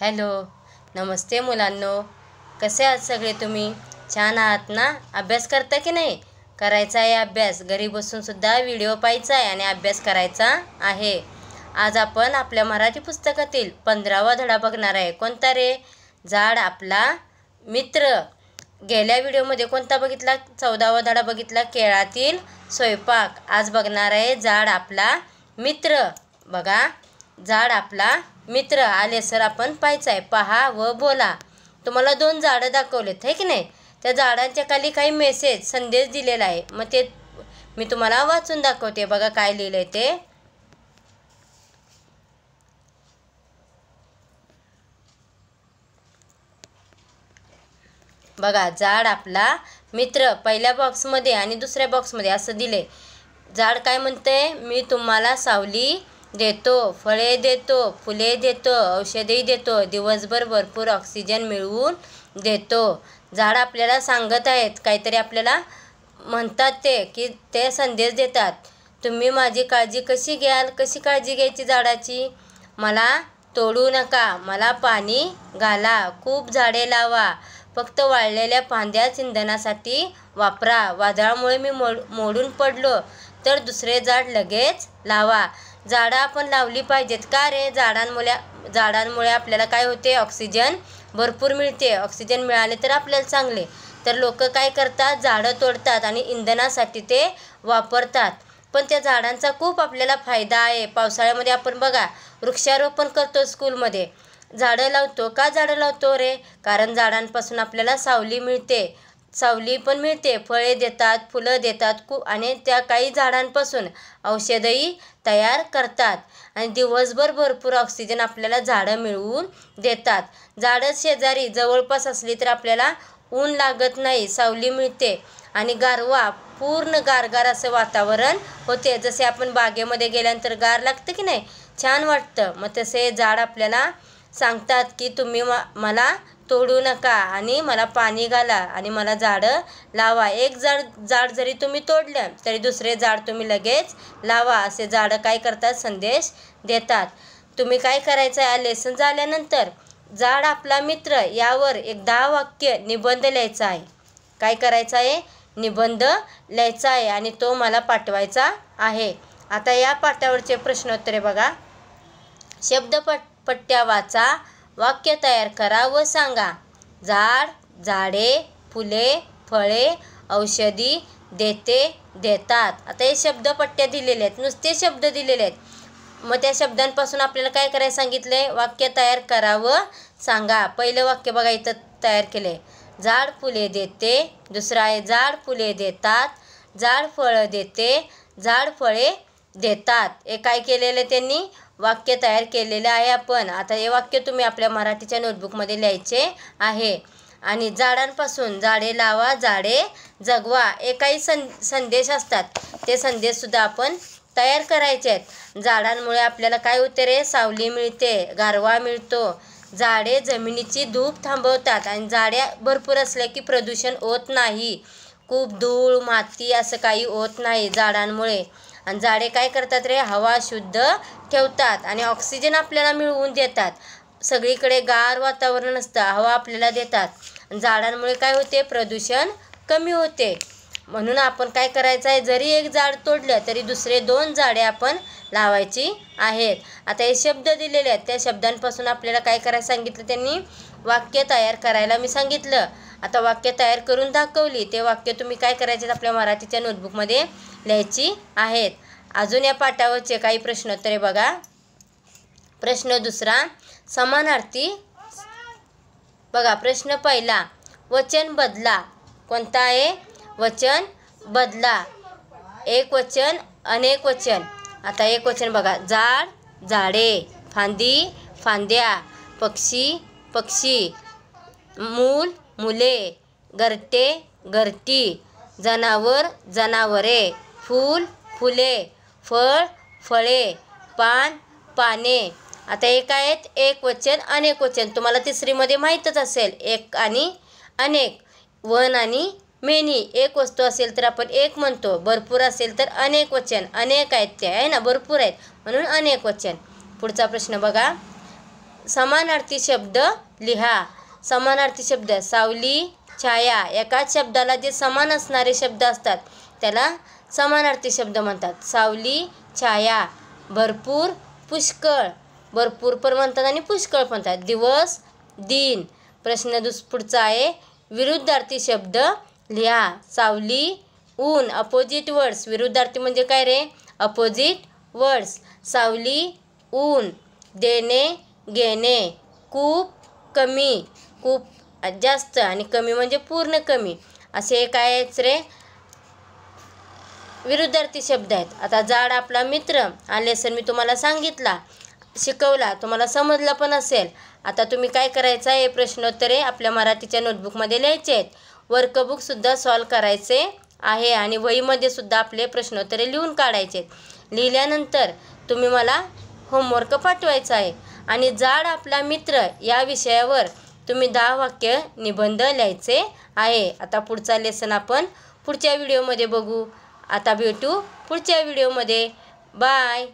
hello नमस्ते मुलांनो कसे आहात सगळे तुम्ही छान आहात ना अभ्यास करता की नाही करायचा आहे अभ्यास घरी बसूनसुद्धा व्हिडिओ पाहायचा आहे आणि अभ्यास करायचा आहे आज आपण आपल्या मराठी पुस्तकातील पंधरावा धडा बघणार आहे कोणता रे झाड आपला मित्र गेल्या व्हिडिओमध्ये कोणता बघितला चौदावा धडा बघितला केळातील स्वयंपाक आज बघणार आहे झाड आपला मित्र बघा झाड आपला मित्र आले सर आपण पाहायचं आहे पहा व बोला तुम्हाला दोन झाडं दाखवलेत आहे की नाही त्या झाडांच्या खाली काही मेसेज संदेश दिलेला आहे मग ते मी तुम्हाला वाचून दाखवते बघा काय लिहिलं आहे ते बघा झाड आपला मित्र पहिल्या बॉक्समध्ये आणि दुसऱ्या बॉक्समध्ये असं दिले झाड काय म्हणते मी तुम्हाला सावली देतो फळे देतो फुले देतो औषधे देतो दिवसभर भरपूर ऑक्सिजन मिळवून देतो झाड आपल्याला सांगत आहेत काहीतरी आपल्याला म्हणतात ते की ते संदेश देतात तुम्ही माझी काळजी कशी घ्याल कशी काळजी घ्यायची झाडाची मला तोडू नका मला पाणी घाला खूप झाडे लावा फक्त वाळलेल्या फांद्या सिंधनासाठी वापरा वादळामुळे मी मोड मोडून पडलो तर दुसरे झाड लगेच लावा झाडं आपण लावली पाहिजेत का रे झाडांमुळे झाडांमुळे आपल्याला काय होते ऑक्सिजन भरपूर मिळते ऑक्सिजन मिळाले तर आपल्याला चांगले तर लोक काय करतात झाडं तोडतात आणि इंधनासाठी ते वापरतात पण त्या झाडांचा खूप आपल्याला फायदा आहे पावसाळ्यामध्ये आपण बघा वृक्षारोपण करतो स्कूलमध्ये झाडं लावतो का झाडं लावतो रे कारण झाडांपासून आपल्याला सावली मिळते सावली पण मिळते फळे देतात फुलं देतात कु आणि त्या काही झाडांपासून औषधही तयार करतात आणि दिवसभर भरपूर ऑक्सिजन आपल्याला झाडं मिळवून देतात झाडं शेजारी जवळपास असली तर आपल्याला ऊन लागत नाही सावली मिळते आणि गारवा पूर्ण गारगार असं वातावरण होते जसे आपण बागेमध्ये गेल्यानंतर गार लागतं की नाही छान वाटतं मग तसे झाड आपल्याला सांगतात की तुम्ही मला तोडू नका आणि मला पाणी घाला आणि मला झाडं लावा एक झाड झाड जरी तुम्ही तोडलं तरी दुसरे झाड तुम्ही लगेच लावा असे झाडं काय करतात संदेश देतात तुम्ही काय करायचं आहे लेसन झाल्यानंतर झाड आपला मित्र यावर एक दहा वाक्य निबंध लिहायचा आहे काय करायचं आहे निबंध लिहायचा आहे आणि तो मला पाठवायचा आहे आता या पाठावरचे प्रश्नोत्तरे बघा पट पट्ट्या वाचा वाक्य तयार करा व सांगा झाड झाडे फुले फळे औषधी देते देतात आता हे शब्दपट्ट्या दिलेले आहेत नुसते शब्द दिलेले आहेत मग त्या शब्दांपासून आपल्याला काय करायला सांगितले वाक्य तयार करावं सांगा पहिलं वाक्य बघा इथं तयार केले झाड फुले देते दुसरं आहे झाड फुले देतात झाड फळं देते झाड फळे देतात हे काय केलेलं त्यांनी वाक्य तयार केलेलं आहे आपण आता हे वाक्य तुम्ही आपल्या मराठीच्या नोटबुकमध्ये लिहायचे आहे आणि झाडांपासून झाडे लावा झाडे जगवा हे काही सं संदेश असतात ते संदेशसुद्धा आपण तयार करायचे आहेत झाडांमुळे आपल्याला काय होते रे सावली मिळते गारवा मिळतो झाडे जमिनीची धूप थांबवतात आणि झाडे भरपूर असल्या की प्रदूषण होत नाही खूप धूळ माती असं काही होत नाही झाडांमुळे आणि झाडे काय करतात रे हवा शुद्ध ठेवतात आणि ऑक्सिजन आपल्याला मिळवून देतात सगळीकडे गार वातावरण असतं हवा आपल्याला देतात झाडांमुळे काय होते प्रदूषण कमी होते म्हणून आपण काय करायचं आहे जरी एक झाड तोडलं तरी दुसरे दोन झाडे आपण लावायची आहेत आता हे शब्द दिलेले आहेत त्या शब्दांपासून आपल्याला काय करायला सांगितलं त्यांनी वाक्य तयार करायला मी सांगितलं आता वाक्य तयार करून दाखवली ते वाक्य तुम्ही काय करायचे आपल्या मराठीच्या नोटबुकमध्ये लिहायची आहेत अजून या पाठावरचे काही प्रश्न तरी बघा प्रश्न दुसरा समानार्थी बघा प्रश्न पहिला वचन बदला कोणता आहे वचन बदला एक वचन अनेक वचन आता एक वचन बघा जाड झाडे फांदी फांद्या पक्षी पक्षी मूल मुले गरटे घरटी जनावर जनावरे फूल फुले फळ फळे पान पाने आता एक आहेत एक वचन अनेक वचन तुम्हाला तिसरीमध्ये माहीतच असेल एक आणि अनेक वन आणि मेनी एक वस्तू असेल तर आपण एक म्हणतो भरपूर असेल तर अनेक वचन अनेक आहेत ते आहे ना भरपूर आहेत म्हणून अनेक वचन पुढचा प्रश्न बघा समानार्थी शब्द लिहा समानार्थी शब्द सावली छाया एकाच शब्दाला जे समान असणारे शब्द असतात त्याला समानार्थी शब्द म्हणतात सावली छाया भरपूर पुष्कळ भरपूर पण म्हणतात आणि पुष्कळ म्हणतात दिवस दिन प्रश्न दुस पुढचा आहे विरुद्धार्थी शब्द लिहा सावली ऊन अपोजिट वर्ड्स विरुद्धार्थी म्हणजे काय रे अपोजिट वर्ड्स सावली ऊन देणे घेणे खूप कमी खूप जास्त आणि कमी म्हणजे पूर्ण कमी असे काय रे विरुद्धार्थी शब्द आहेत आता जाड आपला मित्र हा लेसन मी तुम्हाला सांगितला शिकवला तुम्हाला समजला पण असेल आता तुम्ही काय करायचं आहे प्रश्नोत्तरे आपल्या मराठीच्या नोटबुकमध्ये लिहायचे आहेत वर्कबुकसुद्धा सॉल्व करायचे आहे आणि वहीमध्ये सुद्धा आपले प्रश्नोत्तरे लिहून काढायचे लिहिल्यानंतर तुम्ही मला होमवर्क पाठवायचा आहे आणि जाड आपला मित्र या विषयावर तुम्ही दहा वाक्य निबंध लिहायचे आहे आता पुढचा लेसन आपण पुढच्या व्हिडिओमध्ये बघू आता भेटू पुढच्या व्हिडिओमध्ये बाय